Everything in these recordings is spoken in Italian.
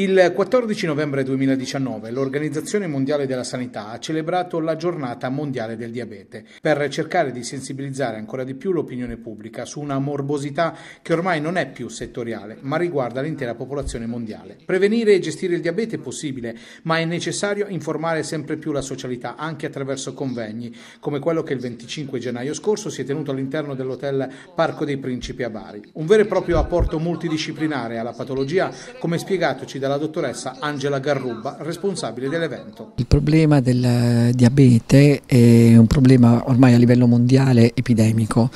Il 14 novembre 2019 l'Organizzazione Mondiale della Sanità ha celebrato la giornata mondiale del diabete per cercare di sensibilizzare ancora di più l'opinione pubblica su una morbosità che ormai non è più settoriale ma riguarda l'intera popolazione mondiale. Prevenire e gestire il diabete è possibile ma è necessario informare sempre più la socialità anche attraverso convegni come quello che il 25 gennaio scorso si è tenuto all'interno dell'hotel Parco dei Principi a Bari. Un vero e proprio apporto multidisciplinare alla patologia come spiegatoci da dalla dottoressa Angela Garruba, responsabile dell'evento. Il problema del eh, diabete è un problema ormai a livello mondiale epidemico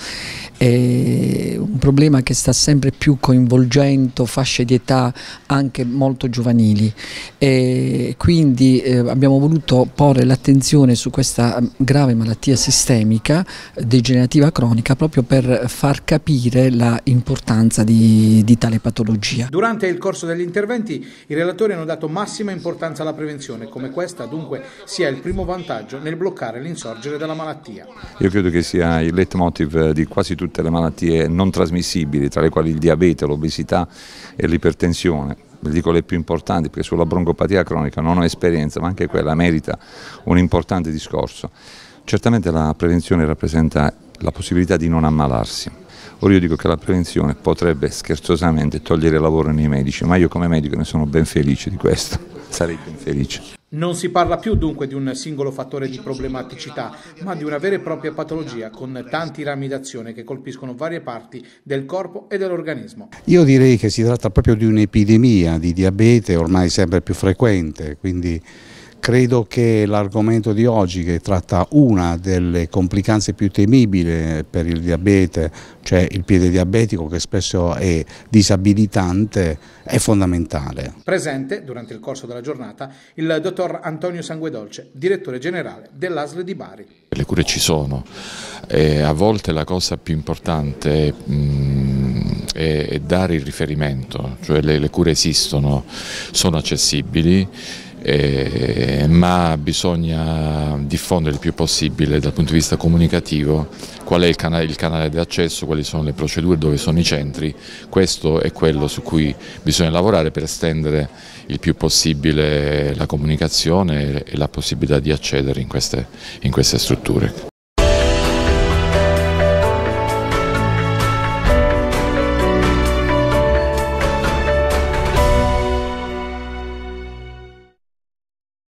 è un problema che sta sempre più coinvolgendo fasce di età anche molto giovanili e quindi eh, abbiamo voluto porre l'attenzione su questa mm, grave malattia sistemica degenerativa cronica proprio per far capire l'importanza di, di tale patologia. Durante il corso degli interventi i relatori hanno dato massima importanza alla prevenzione come questa dunque sia il primo vantaggio nel bloccare l'insorgere della malattia. Io credo che sia il leitmotiv eh, di quasi tutti tutte le malattie non trasmissibili, tra le quali il diabete, l'obesità e l'ipertensione. Vi dico le più importanti perché sulla broncopatia cronica non ho esperienza, ma anche quella merita un importante discorso. Certamente la prevenzione rappresenta la possibilità di non ammalarsi. Ora io dico che la prevenzione potrebbe scherzosamente togliere lavoro nei medici, ma io come medico ne sono ben felice di questo sarebbe infelice. Non si parla più dunque di un singolo fattore di problematicità, ma di una vera e propria patologia con tanti rami d'azione che colpiscono varie parti del corpo e dell'organismo. Io direi che si tratta proprio di un'epidemia di diabete ormai sempre più frequente, quindi Credo che l'argomento di oggi che tratta una delle complicanze più temibili per il diabete, cioè il piede diabetico che spesso è disabilitante, è fondamentale. Presente durante il corso della giornata il dottor Antonio Sanguedolce, direttore generale dell'ASL di Bari. Le cure ci sono e a volte la cosa più importante mm, è, mh, dare il riferimento, cioè le, le cure esistono, sono accessibili eh, ma bisogna diffondere il più possibile dal punto di vista comunicativo qual è il canale, il canale di accesso, quali sono le procedure, dove sono i centri, questo è quello su cui bisogna lavorare per estendere il più possibile la comunicazione e la possibilità di accedere in queste, in queste strutture.